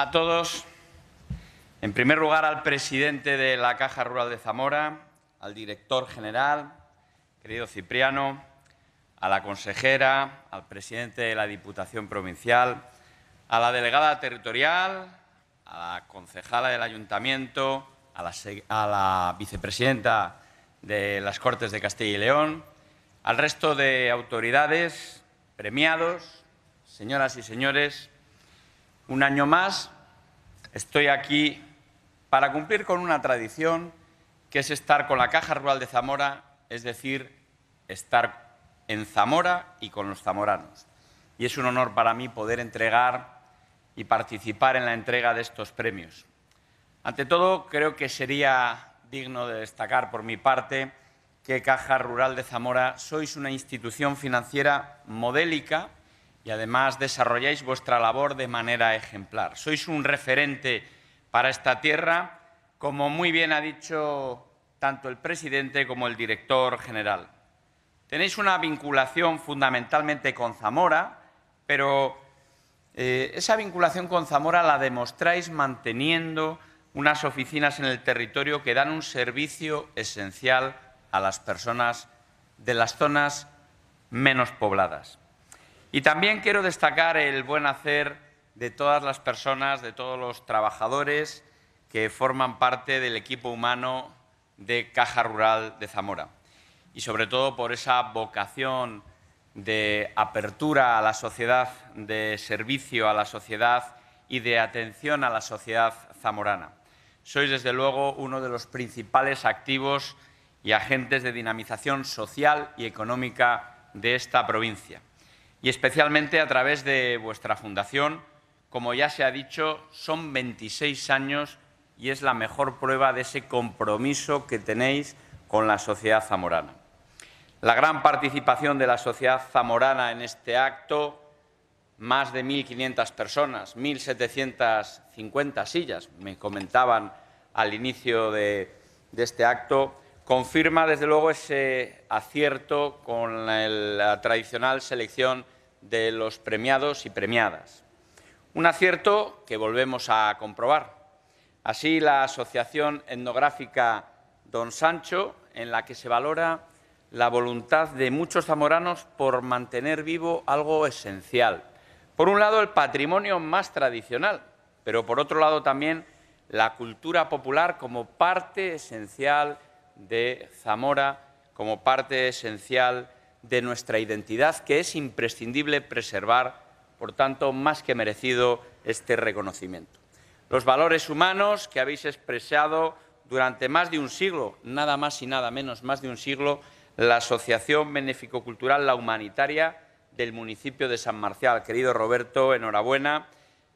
a todos. En primer lugar, al presidente de la Caja Rural de Zamora, al director general, querido Cipriano, a la consejera, al presidente de la Diputación Provincial, a la delegada territorial, a la concejala del Ayuntamiento, a la, a la vicepresidenta de las Cortes de Castilla y León, al resto de autoridades, premiados, señoras y señores, un año más Estoy aquí para cumplir con una tradición que es estar con la Caja Rural de Zamora, es decir, estar en Zamora y con los zamoranos. Y es un honor para mí poder entregar y participar en la entrega de estos premios. Ante todo, creo que sería digno de destacar por mi parte que Caja Rural de Zamora sois una institución financiera modélica y además desarrolláis vuestra labor de manera ejemplar. Sois un referente para esta tierra, como muy bien ha dicho tanto el presidente como el director general. Tenéis una vinculación fundamentalmente con Zamora, pero eh, esa vinculación con Zamora la demostráis manteniendo unas oficinas en el territorio que dan un servicio esencial a las personas de las zonas menos pobladas. Y también quiero destacar el buen hacer de todas las personas, de todos los trabajadores que forman parte del equipo humano de Caja Rural de Zamora. Y sobre todo por esa vocación de apertura a la sociedad, de servicio a la sociedad y de atención a la sociedad zamorana. Sois, desde luego, uno de los principales activos y agentes de dinamización social y económica de esta provincia y especialmente a través de vuestra fundación. Como ya se ha dicho, son 26 años y es la mejor prueba de ese compromiso que tenéis con la sociedad zamorana. La gran participación de la sociedad zamorana en este acto, más de 1.500 personas, 1.750 sillas, me comentaban al inicio de, de este acto, confirma desde luego ese acierto con la tradicional selección de los premiados y premiadas. Un acierto que volvemos a comprobar. Así, la Asociación Etnográfica Don Sancho, en la que se valora la voluntad de muchos zamoranos por mantener vivo algo esencial. Por un lado, el patrimonio más tradicional, pero por otro lado también la cultura popular como parte esencial de Zamora como parte esencial de nuestra identidad que es imprescindible preservar, por tanto, más que merecido este reconocimiento. Los valores humanos que habéis expresado durante más de un siglo, nada más y nada menos, más de un siglo, la Asociación Benéfico-Cultural La Humanitaria del municipio de San Marcial. Querido Roberto, enhorabuena.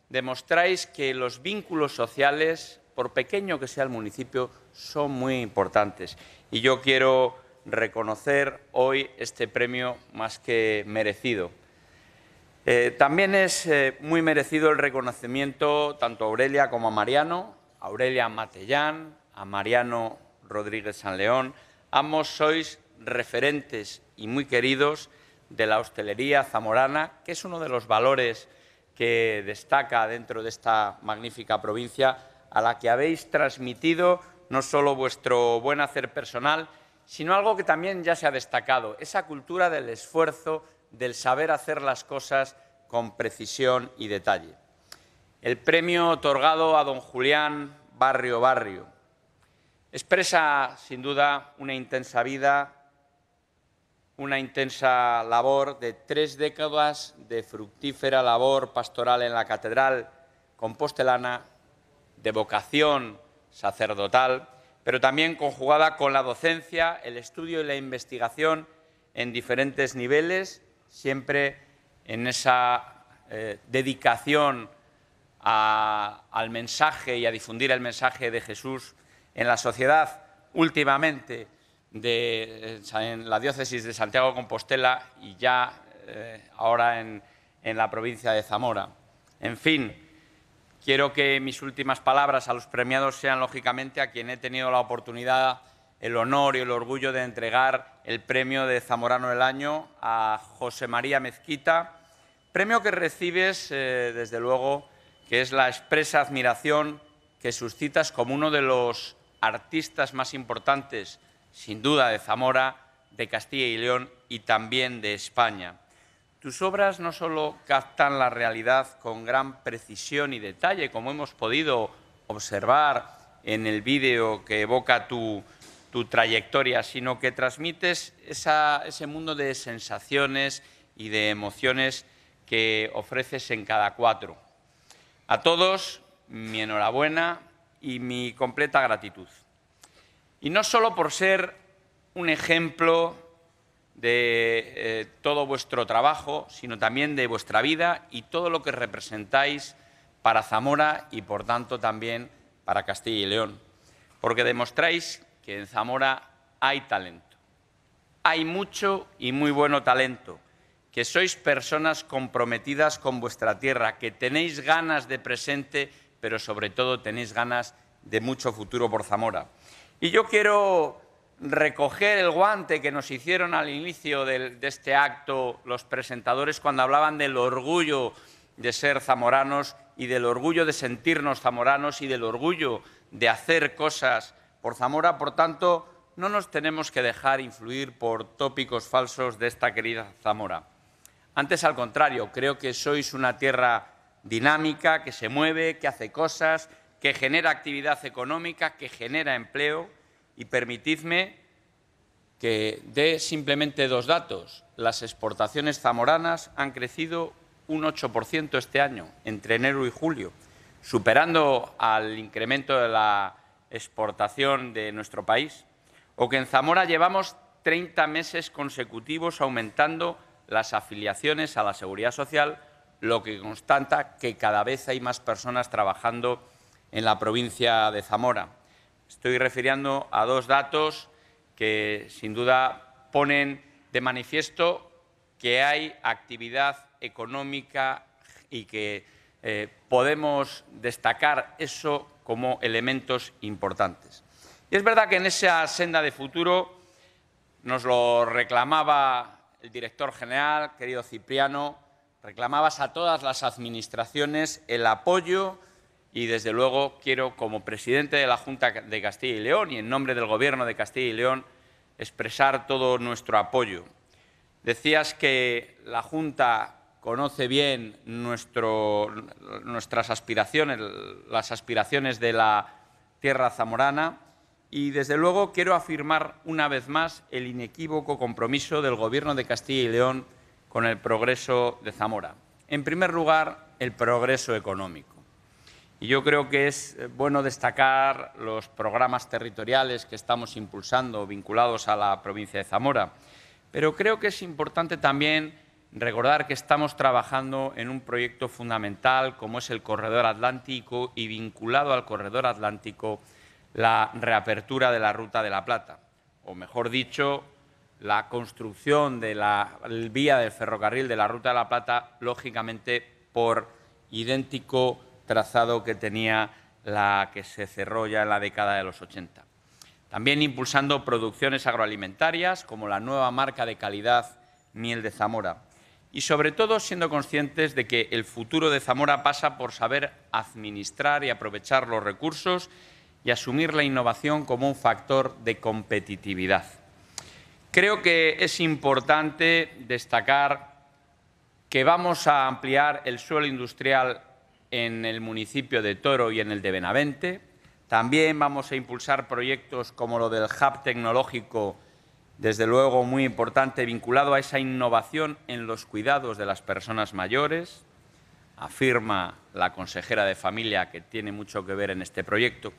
Demostráis que los vínculos sociales por pequeño que sea el municipio, son muy importantes. Y yo quiero reconocer hoy este premio más que merecido. Eh, también es eh, muy merecido el reconocimiento tanto a Aurelia como a Mariano, Aurelia Matellán, a Mariano Rodríguez San León. Ambos sois referentes y muy queridos de la hostelería zamorana, que es uno de los valores que destaca dentro de esta magnífica provincia a la que habéis transmitido no solo vuestro buen hacer personal, sino algo que también ya se ha destacado, esa cultura del esfuerzo, del saber hacer las cosas con precisión y detalle. El premio otorgado a don Julián Barrio Barrio expresa, sin duda, una intensa vida, una intensa labor de tres décadas de fructífera labor pastoral en la Catedral compostelana de vocación sacerdotal, pero también conjugada con la docencia, el estudio y la investigación en diferentes niveles, siempre en esa eh, dedicación al mensaje y a difundir el mensaje de Jesús en la sociedad, últimamente eh, en la diócesis de Santiago de Compostela y ya eh, ahora en, en la provincia de Zamora. En fin, Quiero que mis últimas palabras a los premiados sean, lógicamente, a quien he tenido la oportunidad, el honor y el orgullo de entregar el premio de Zamorano del Año a José María Mezquita, premio que recibes, eh, desde luego, que es la expresa admiración que suscitas como uno de los artistas más importantes, sin duda, de Zamora, de Castilla y León y también de España. Tus obras no solo captan la realidad con gran precisión y detalle, como hemos podido observar en el vídeo que evoca tu, trayectoria, sino que transmites ese mundo de sensaciones y de emociones que ofreces en cada cuatro. A todos, mi enhorabuena y mi completa gratitud. Y no solo por ser un ejemplo de eh, todo vuestro trabajo, sino también de vuestra vida y todo lo que representáis para Zamora y, por tanto, también para Castilla y León. Porque demostráis que en Zamora hay talento. Hay mucho y muy bueno talento, que sois personas comprometidas con vuestra tierra, que tenéis ganas de presente, pero sobre todo tenéis ganas de mucho futuro por Zamora. Y yo quiero recoger el guante que nos hicieron al inicio de este acto los presentadores cuando hablaban del orgullo de ser zamoranos y del orgullo de sentirnos zamoranos y del orgullo de hacer cosas por Zamora. Por tanto, no nos tenemos que dejar influir por tópicos falsos de esta querida Zamora. Antes, al contrario, creo que sois una tierra dinámica, que se mueve, que hace cosas, que genera actividad económica, que genera empleo y permitidme que dé simplemente dos datos. Las exportaciones zamoranas han crecido un 8% este año, entre enero y julio, superando al incremento de la exportación de nuestro país. O que en Zamora llevamos 30 meses consecutivos aumentando las afiliaciones a la Seguridad Social, lo que constata que cada vez hay más personas trabajando en la provincia de Zamora Estoy refiriendo a dos datos que sin duda ponen de manifiesto que hay actividad económica y que eh, podemos destacar eso como elementos importantes. Y es verdad que en esa senda de futuro nos lo reclamaba el director general, querido Cipriano, reclamabas a todas las administraciones el apoyo y desde luego quiero, como presidente de la Junta de Castilla y León y en nombre del Gobierno de Castilla y León, expresar todo nuestro apoyo. Decías que la Junta conoce bien nuestras aspiraciones, las aspiraciones de la tierra zamorana y, desde luego, quiero afirmar una vez más el inequívoco compromiso del Gobierno de Castilla y León con el progreso de Zamora. En primer lugar, el progreso económico yo creo que es eh, bueno destacar los programas territoriales que estamos impulsando vinculados a la provincia de Zamora. Pero creo que es importante también recordar que estamos trabajando en un proyecto fundamental como es el Corredor Atlántico y vinculado al Corredor Atlántico la reapertura de la Ruta de la Plata, o mejor dicho, la construcción de la vía del ferrocarril de la Ruta de la Plata, lógicamente por idéntico trazado que tenía la que se cerró ya en la década de los 80. También impulsando producciones agroalimentarias como la nueva marca de calidad Miel de Zamora y sobre todo siendo conscientes de que el futuro de Zamora pasa por saber administrar y aprovechar los recursos y asumir la innovación como un factor de competitividad. Creo que es importante destacar que vamos a ampliar el suelo industrial en el municipio de Toro y en el de Benavente. También vamos a impulsar proyectos como lo del hub tecnológico, desde luego muy importante, vinculado a esa innovación en los cuidados de las personas mayores. Afirma la consejera de familia que tiene mucho que ver en este proyecto.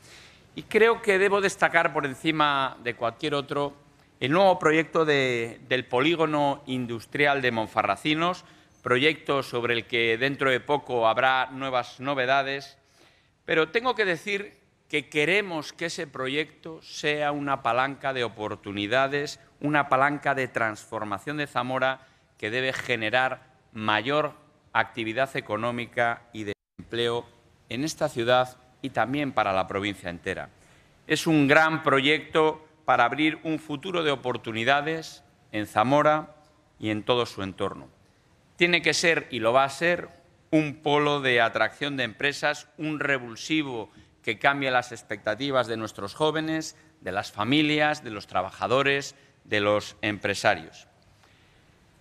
Y creo que debo destacar por encima de cualquier otro el nuevo proyecto del polígono industrial de Monfarracinos, proyecto sobre el que dentro de poco habrá nuevas novedades, pero tengo que decir que queremos que ese proyecto sea una palanca de oportunidades, una palanca de transformación de Zamora que debe generar mayor actividad económica y de empleo en esta ciudad y también para la provincia entera. Es un gran proyecto para abrir un futuro de oportunidades en Zamora y en todo su entorno. Tiene que ser, y lo va a ser, un polo de atracción de empresas, un revulsivo que cambie las expectativas de nuestros jóvenes, de las familias, de los trabajadores, de los empresarios.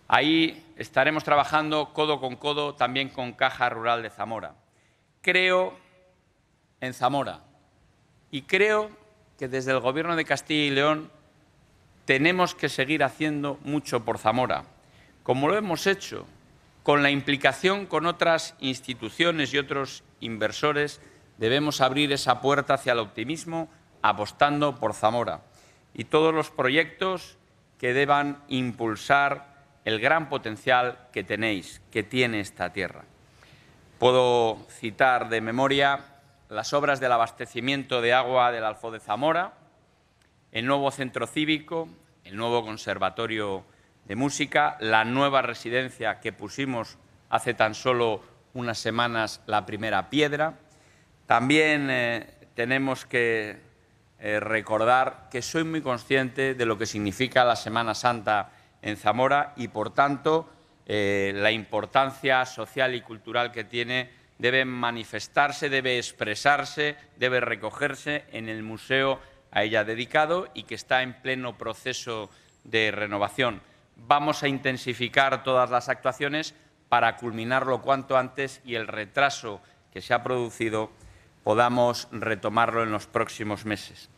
Ahí estaremos trabajando codo con codo también con Caja Rural de Zamora. Creo en Zamora y creo que desde el Gobierno de Castilla y León tenemos que seguir haciendo mucho por Zamora, como lo hemos hecho con la implicación con otras instituciones y otros inversores, debemos abrir esa puerta hacia el optimismo apostando por Zamora y todos los proyectos que deban impulsar el gran potencial que tenéis, que tiene esta tierra. Puedo citar de memoria las obras del abastecimiento de agua del Alfo de Zamora, el nuevo centro cívico, el nuevo conservatorio de música, la nueva residencia que pusimos hace tan solo unas semanas la primera piedra. También eh, tenemos que eh, recordar que soy muy consciente de lo que significa la Semana Santa en Zamora y, por tanto, eh, la importancia social y cultural que tiene debe manifestarse, debe expresarse, debe recogerse en el museo a ella dedicado y que está en pleno proceso de renovación vamos a intensificar todas las actuaciones para culminarlo cuanto antes y el retraso que se ha producido podamos retomarlo en los próximos meses.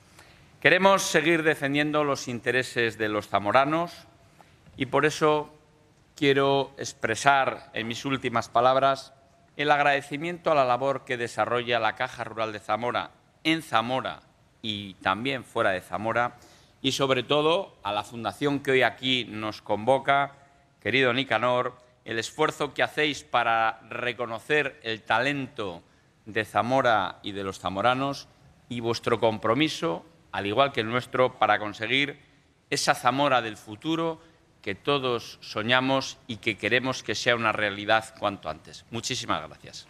Queremos seguir defendiendo los intereses de los zamoranos y por eso quiero expresar en mis últimas palabras el agradecimiento a la labor que desarrolla la Caja Rural de Zamora en Zamora y también fuera de Zamora y sobre todo a la fundación que hoy aquí nos convoca, querido Nicanor, el esfuerzo que hacéis para reconocer el talento de Zamora y de los zamoranos y vuestro compromiso, al igual que el nuestro, para conseguir esa Zamora del futuro que todos soñamos y que queremos que sea una realidad cuanto antes. Muchísimas gracias.